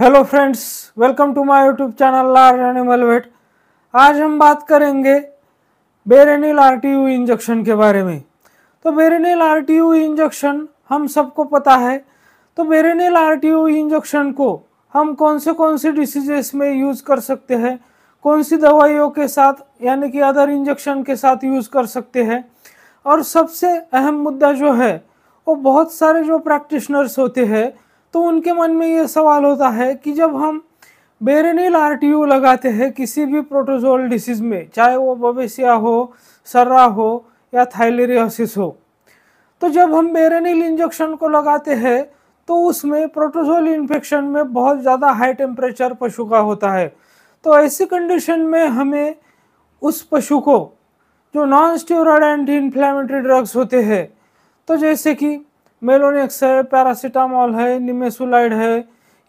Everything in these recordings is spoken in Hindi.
hello friends welcome to my YouTube channel large animal vet आज हम बात करेंगे बेरेनिल आर इंजेक्शन के बारे में तो बेरेनिल आर इंजेक्शन हम सबको पता है तो बेरेनिल आर इंजेक्शन को हम कौन से कौन से डिसीजेस में यूज़ कर सकते हैं कौन सी दवाइयों के साथ यानी कि अदर इंजेक्शन के साथ यूज़ कर सकते हैं और सबसे अहम मुद्दा जो है वो बहुत सारे जो प्रैक्टिशनर्स होते हैं तो उनके मन में ये सवाल होता है कि जब हम बेरेनिल आर लगाते हैं किसी भी प्रोटोजोल डिसीज़ में चाहे वो बवेसिया हो सर्रा हो या थाइलेरियोसिस हो तो जब हम बेरेनिल इंजेक्शन को लगाते हैं तो उसमें प्रोटोजोल इन्फेक्शन में बहुत ज़्यादा हाई टेम्परेचर पशु का होता है तो ऐसी कंडीशन में हमें उस पशु को जो non steroid anti inflammatory drugs होते हैं तो जैसे कि मेलोनिक्स है पैरासीटामोल है निमेसुलाइड है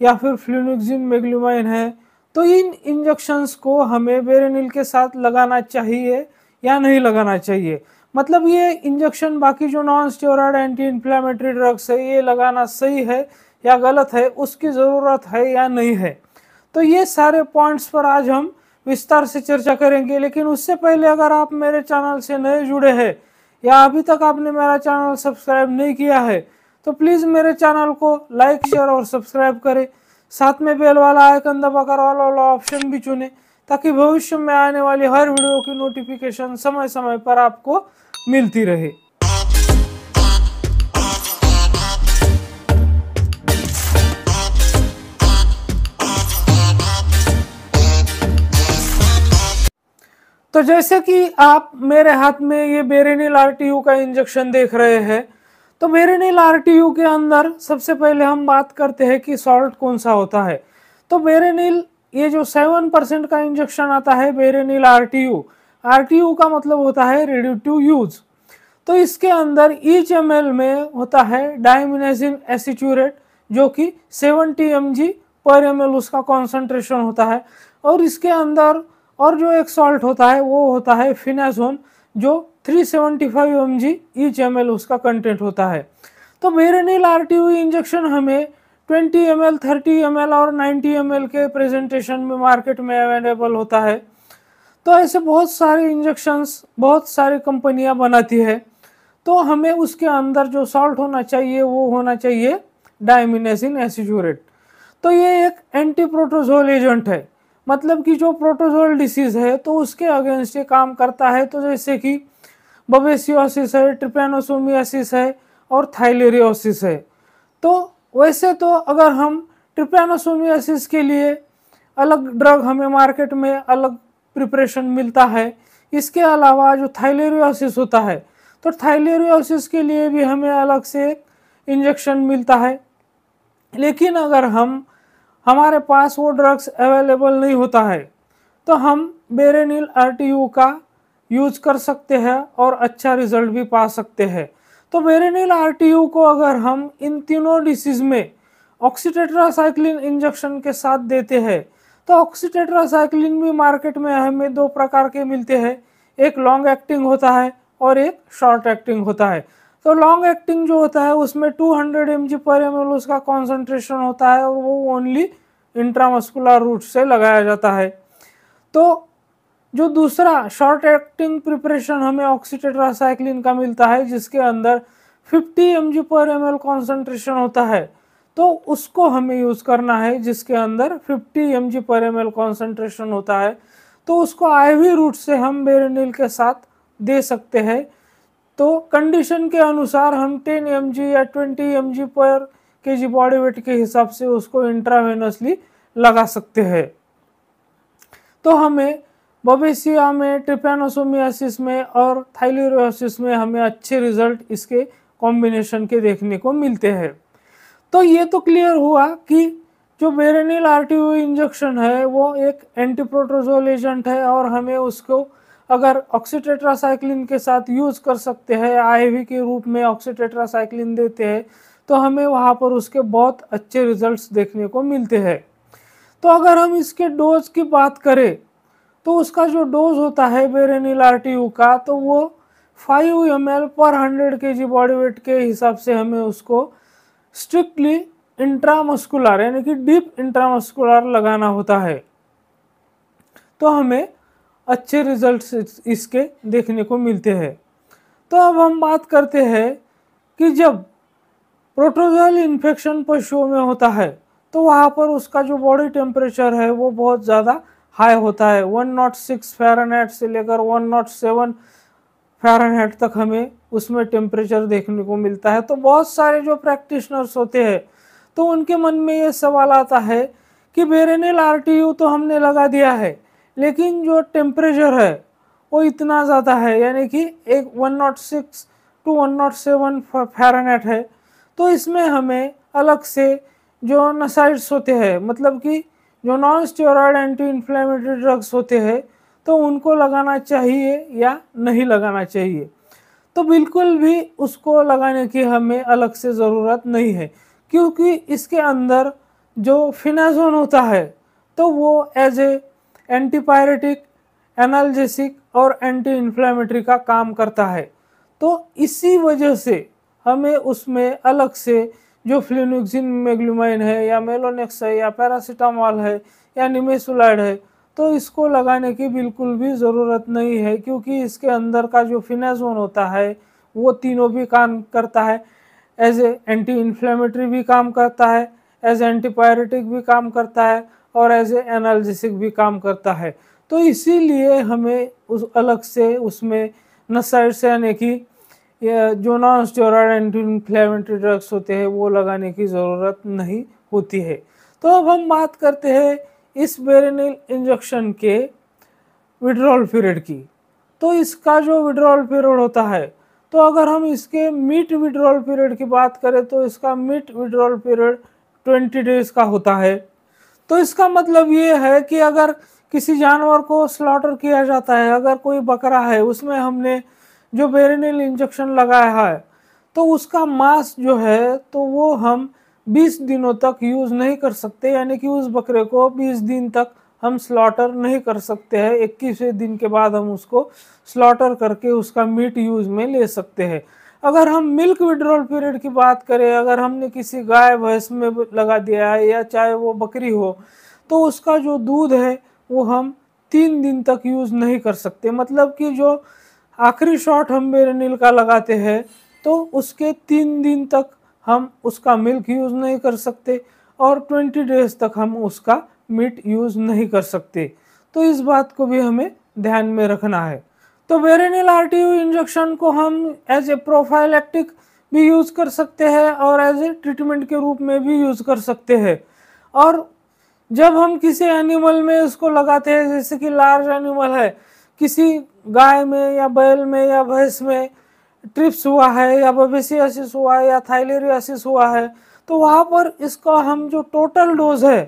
या फिर फ्लूनिक्जिन मेगलुमाइन है तो इन इंजेक्शन्स को हमें बेरेनिल के साथ लगाना चाहिए या नहीं लगाना चाहिए मतलब ये इंजेक्शन बाकी जो non steroid anti inflammatory drugs है ये लगाना सही है या गलत है उसकी ज़रूरत है या नहीं है तो ये सारे पॉइंट्स पर आज हम विस्तार से चर्चा करेंगे लेकिन उससे पहले अगर आप मेरे चैनल से नए जुड़े हैं या अभी तक आपने मेरा चैनल सब्सक्राइब नहीं किया है तो प्लीज़ मेरे चैनल को लाइक शेयर और सब्सक्राइब करें साथ में बेल वाला आइकन दबाकर ऑल वाला ऑप्शन भी चुने ताकि भविष्य में आने वाली हर वीडियो की नोटिफिकेशन समय समय पर आपको मिलती रहे तो जैसे कि आप मेरे हाथ में ये बेरेनिल आर का इंजेक्शन देख रहे हैं तो बेरेनिल आर के अंदर सबसे पहले हम बात करते हैं कि सॉल्ट कौन सा होता है तो बेरेनिल ये जो सेवन परसेंट का इंजेक्शन आता है Berenil r t u r t u का मतलब होता है रेड्यू टू यूज तो इसके अंदर ईच एम एल में होता है डायमिनेजिन एसिचूरेट जो कि सेवनटी एम जी पर एम एल उसका कॉन्सेंट्रेशन होता है और इसके अंदर और जो एक सॉल्ट होता है वो होता है फिनाजोन जो 375 seventy five m g each m l उसका कंटेंट होता है तो बेरेनिल आर टी इंजेक्शन हमें 20 m l thirty m l और 90 एम एल के प्रेजेंटेशन में मार्केट में अवेलेबल होता है तो ऐसे बहुत सारे इंजेक्शंस बहुत सारी कंपनियां बनाती है तो हमें उसके अंदर जो सॉल्ट होना चाहिए वो होना चाहिए डायमिनेसिन एसिजोरेट तो ये एक एंटी प्रोटोजोल एजेंट है मतलब कि जो प्रोटोजोल डिसीज़ है तो उसके अगेंस्ट ये काम करता है तो जैसे कि बबेसियोसिस है ट्रिपेनोसोमियासिस है और थाइलेरियोसिस है तो वैसे तो अगर हम ट्रिपेनोसोमियासिस के लिए अलग ड्रग हमें मार्केट में अलग प्रिपरेशन मिलता है इसके अलावा जो थाइलेरियोसिस होता है तो थाइलेरियोसिस के लिए भी हमें अलग से इंजेक्शन मिलता है लेकिन अगर हम हमारे पास वो ड्रग्स अवेलेबल नहीं होता है तो हम बेरेनिल आर का यूज कर सकते हैं और अच्छा रिजल्ट भी पा सकते हैं तो बेरेनिल आर को अगर हम इन तीनों डिसीज में ऑक्सीटेट्रासाइक्लिन इंजेक्शन के साथ देते हैं तो ऑक्सीटेट्रासाइक्लिन भी मार्केट में हमें दो प्रकार के मिलते हैं एक लॉन्ग एक्टिंग होता है और एक शॉर्ट एक्टिंग होता है तो लॉन्ग एक्टिंग जो होता है उसमें 200 हंड्रेड एम जी पर एम उसका कॉन्सेंट्रेशन होता है और वो ओनली इंट्रामस्कुलर रूट से लगाया जाता है तो जो दूसरा शॉर्ट एक्टिंग प्रिपरेशन हमें ऑक्सीटेट्रासाइक्लिन का मिलता है जिसके अंदर 50 एम जी पर एम एल कॉन्सेंट्रेशन होता है तो उसको हमें यूज़ करना है जिसके अंदर 50 एम जी पर एम एल कॉन्सेंट्रेशन होता है तो उसको आई वी रूट से हम बेरेनिल के साथ दे सकते हैं तो कंडीशन के अनुसार हम 10 एम या 20 एम पर के जी बॉडी वेट के हिसाब से उसको इंट्रावेनसली लगा सकते हैं तो हमें बबेसिया में ट्रिपेनोसोमियासिस में और थाइलेरोसिस में हमें अच्छे रिजल्ट इसके कॉम्बिनेशन के देखने को मिलते हैं तो ये तो क्लियर हुआ कि जो बेरेनिल आर इंजेक्शन है वो एक एंटीप्रोटोजोल एजेंट है और हमें उसको अगर ऑक्सीटेट्रासाइक्लिन के साथ यूज़ कर सकते हैं आईवी के रूप में ऑक्सीटेट्रासाइक्लिन देते हैं तो हमें वहाँ पर उसके बहुत अच्छे रिजल्ट्स देखने को मिलते हैं तो अगर हम इसके डोज की बात करें तो उसका जो डोज होता है बेरेनिल आर का तो वो फाइव एम पर हंड्रेड के जी बॉडी वेट के हिसाब से हमें उसको स्ट्रिक्टली इंट्रामस्कुलर यानी कि डीप इंट्रामस्कुलर लगाना होता है तो हमें अच्छे रिजल्ट इसके देखने को मिलते हैं तो अब हम बात करते हैं कि जब प्रोटोजल इन्फेक्शन पशुओं में होता है तो वहाँ पर उसका जो बॉडी टेम्परेचर है वो बहुत ज़्यादा हाई होता है वन नॉट सिक्स फ़ारेनहाइट से लेकर वन नॉट सेवन फ़ारेनहाइट तक हमें उसमें टेम्परेचर देखने को मिलता है तो बहुत सारे जो प्रैक्टिशनर्स होते हैं तो उनके मन में ये सवाल आता है कि बेरेनेल आर तो हमने लगा दिया है लेकिन जो टेम्परेचर है वो इतना ज़्यादा है यानी कि एक one nought six to one nought seven Fahrenheit है तो इसमें हमें अलग से जो नसाइड्स होते हैं मतलब कि जो non steroid anti inflammatory drugs होते हैं तो उनको लगाना चाहिए या नहीं लगाना चाहिए तो बिल्कुल भी उसको लगाने की हमें अलग से ज़रूरत नहीं है क्योंकि इसके अंदर जो फिनाजोन होता है तो वो एज ए एंटीपायरेटिक एनाल्जेसिक और एंटी इन्फ्लेमेटरी का काम करता है तो इसी वजह से हमें उसमें अलग से जो फ्लिनुक्सिन मेग्लुमाइन है या मेलोनेक्स है या पैरासीटामॉल है या निमेसुलाइड है तो इसको लगाने की बिल्कुल भी ज़रूरत नहीं है क्योंकि इसके अंदर का जो फिनाजोन होता है वो तीनों भी काम करता है एज ए एंटी इन्फ्लेमेटरी भी काम करता है एज एंटीपायरेटिक भी काम करता है और एज ए एनाल्जेसिक भी काम करता है तो इसीलिए हमें उस अलग से उसमें से यानी कि जो non steroid anti inflammatory drugs होते हैं वो लगाने की ज़रूरत नहीं होती है तो अब हम बात करते हैं इस बेरेनिल इंजेक्शन के विड्रॉल पीरियड की तो इसका जो विड्रॉल पीरियड होता है तो अगर हम इसके मिट विड्रॉल पीरियड की बात करें तो इसका मिट विड्रॉल पीरियड 20 डेज का होता है तो इसका मतलब ये है कि अगर किसी जानवर को स्लॉटर किया जाता है अगर कोई बकरा है उसमें हमने जो बेरेनिल इंजेक्शन लगाया है तो उसका मांस जो है तो वो हम 20 दिनों तक यूज़ नहीं कर सकते यानी कि उस बकरे को 20 दिन तक हम स्लॉटर नहीं कर सकते हैं इक्कीसवें दिन के बाद हम उसको स्लॉटर करके उसका मीट यूज़ में ले सकते हैं अगर हम मिल्क विड्रॉल पीरियड की बात करें अगर हमने किसी गाय भैंस में लगा दिया है या चाहे वो बकरी हो तो उसका जो दूध है वो हम तीन दिन तक यूज़ नहीं कर सकते मतलब कि जो आखिरी शॉट हम बेरनील का लगाते हैं तो उसके तीन दिन तक हम उसका मिल्क यूज़ नहीं कर सकते और ट्वेंटी डेज तक हम उसका मीट यूज़ नहीं कर सकते तो इस बात को भी हमें ध्यान में रखना है तो वेरेनिल आर इंजेक्शन को हम एज ए एक्टिक भी यूज़ कर सकते हैं और एज ए ट्रीटमेंट के रूप में भी यूज़ कर सकते हैं और जब हम किसी एनिमल में इसको लगाते हैं जैसे कि लार्ज एनिमल है किसी गाय में या बैल में या भैंस में ट्रिप्स हुआ है या बबेसियासिस हुआ है या थाइलेरियासिस हुआ है तो वहाँ पर इसका हम जो टोटल डोज है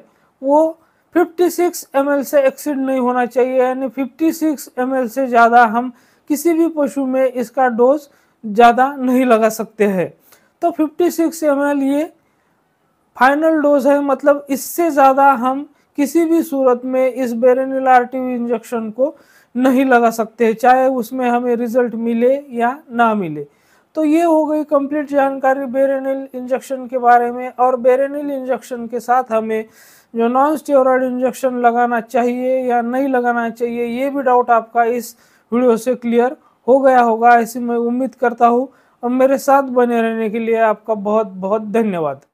वो 56 ml से एक्सीड नहीं होना चाहिए यानी 56 ml से ज़्यादा हम किसी भी पशु में इसका डोज ज़्यादा नहीं लगा सकते हैं तो 56 ml ये फाइनल डोज है मतलब इससे ज़्यादा हम किसी भी सूरत में इस बेरेनिल आरटीवी इंजेक्शन को नहीं लगा सकते चाहे उसमें हमें रिजल्ट मिले या ना मिले तो ये हो गई कंप्लीट जानकारी बेरेनिल इंजेक्शन के बारे में और बेरेनिल इंजेक्शन के साथ हमें जो नॉन स्टेरॉयड इंजेक्शन लगाना चाहिए या नहीं लगाना चाहिए ये भी डाउट आपका इस वीडियो से क्लियर हो गया होगा ऐसी मैं उम्मीद करता हूँ और मेरे साथ बने रहने के लिए आपका बहुत बहुत धन्यवाद